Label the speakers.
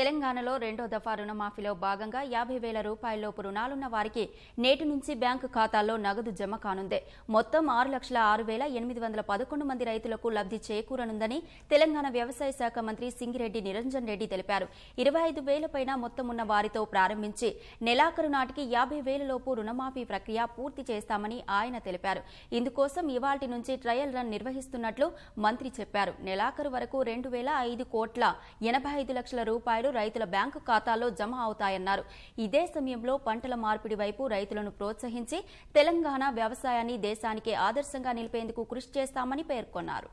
Speaker 1: తెలంగాణలో రెండో దఫా రుణమాఫీలో భాగంగా యాభై వేల రూపాయలలోపు రుణాలున్న వారికి నేటి నుంచి బ్యాంకు ఖాతాల్లో నగదు జమ కానుంది మొత్తం ఆరు లక్షల ఆరు వేల ఎనిమిది వందల పదకొండు మంది రైతులకు లబ్ధి చేకూరనుందని తెలంగాణ వ్యవసాయ శాఖ మంత్రి సింగిరెడ్డి నిరంజన్ రెడ్డి తెలిపారు ఇరవై ఐదు పైన మొత్తం ఉన్న వారితో ప్రారంభించి నెలాఖరు నాటికి యాభై వేలలోపు రుణమాఫీ ప్రక్రియ పూర్తి చేస్తామని ఆయన తెలిపారు ఇందుకోసం ఇవాటి నుంచి ట్రయల్ రన్ నిర్వహిస్తున్నట్లు మంత్రి చెప్పారు నెలాఖరు వరకు రెండు వేల ఐదు కోట్ల ఎనభై ఐదు లక్షల రూపాయలు రైతుల బ్యాంకు ఖాతాల్లో జమ అవుతాయన్నారు ఇదే సమయంలో పంటల మార్పిడి వైపు రైతులను ప్రోత్సహించి తెలంగాణ వ్యవసాయాన్ని దేశానికే ఆదర్శంగా నిలిపేందుకు కృషి చేస్తామని పేర్కొన్నారు